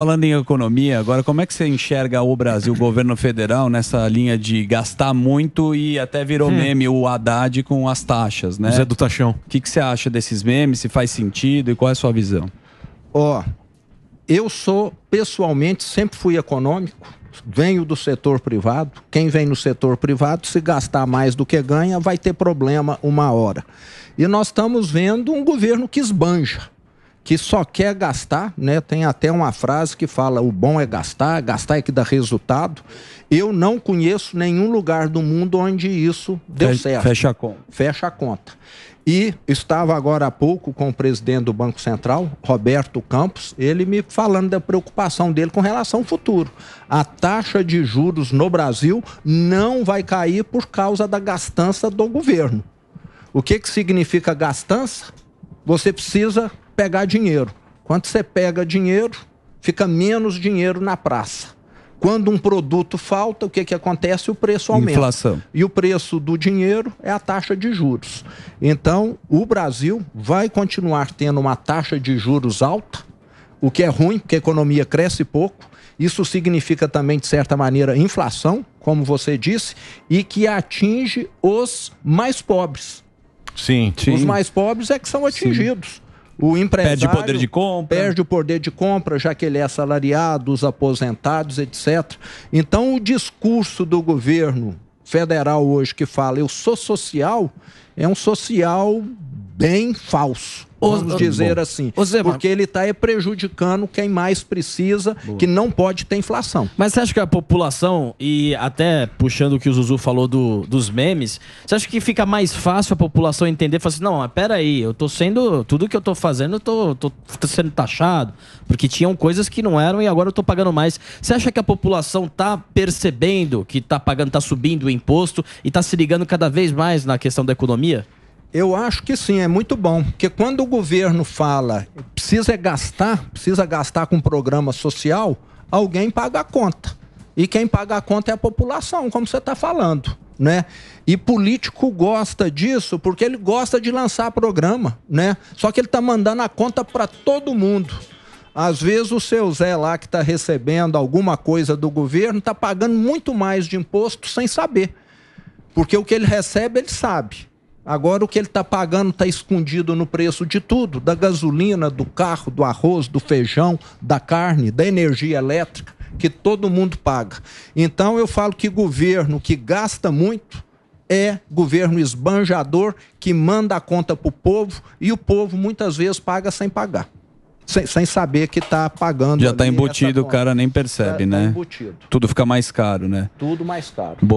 Falando em economia, agora como é que você enxerga o Brasil, o governo federal, nessa linha de gastar muito e até virou hum. meme o Haddad com as taxas, né? Zé do Taxão. O que, que você acha desses memes? Se faz sentido e qual é a sua visão? Ó, oh, eu sou, pessoalmente, sempre fui econômico, venho do setor privado. Quem vem no setor privado, se gastar mais do que ganha, vai ter problema uma hora. E nós estamos vendo um governo que esbanja que só quer gastar, né? Tem até uma frase que fala: o bom é gastar, gastar é que dá resultado. Eu não conheço nenhum lugar do mundo onde isso deu fecha, certo. Fecha a conta. Fecha a conta. E estava agora há pouco com o presidente do Banco Central, Roberto Campos, ele me falando da preocupação dele com relação ao futuro. A taxa de juros no Brasil não vai cair por causa da gastança do governo. O que, que significa gastança? Você precisa pegar dinheiro. Quando você pega dinheiro, fica menos dinheiro na praça. Quando um produto falta, o que, que acontece? O preço aumenta. Inflação. E o preço do dinheiro é a taxa de juros. Então, o Brasil vai continuar tendo uma taxa de juros alta, o que é ruim, porque a economia cresce pouco. Isso significa também, de certa maneira, inflação, como você disse, e que atinge os mais pobres. Sim, sim. Os mais pobres é que são atingidos. Sim. O empresário perde o poder de compra. Perde o poder de compra, já que ele é assalariado, os aposentados, etc. Então, o discurso do governo federal hoje que fala eu sou social é um social bem falso. Vamos dizer bom. assim. Zé, porque ele está prejudicando quem mais precisa, Boa. que não pode ter inflação. Mas você acha que a população, e até puxando o que o Zuzu falou do, dos memes, você acha que fica mais fácil a população entender? Falar assim, não, mas peraí, eu tô sendo. Tudo que eu tô fazendo, eu tô, tô sendo taxado. Porque tinham coisas que não eram e agora eu tô pagando mais. Você acha que a população tá percebendo que tá pagando, tá subindo o imposto e tá se ligando cada vez mais na questão da economia? Eu acho que sim, é muito bom. Porque quando o governo fala precisa gastar, precisa gastar com programa social, alguém paga a conta. E quem paga a conta é a população, como você está falando. Né? E político gosta disso porque ele gosta de lançar programa, né? Só que ele está mandando a conta para todo mundo. Às vezes o seu Zé lá que está recebendo alguma coisa do governo está pagando muito mais de imposto sem saber. Porque o que ele recebe, ele sabe. Agora o que ele está pagando está escondido no preço de tudo: da gasolina, do carro, do arroz, do feijão, da carne, da energia elétrica, que todo mundo paga. Então eu falo que governo que gasta muito é governo esbanjador que manda a conta para o povo e o povo muitas vezes paga sem pagar. Sem, sem, saber que está pagando. Já está embutido, o cara nem percebe, tá, né? Tá Tudo fica mais caro, né? Tudo mais caro. Boa.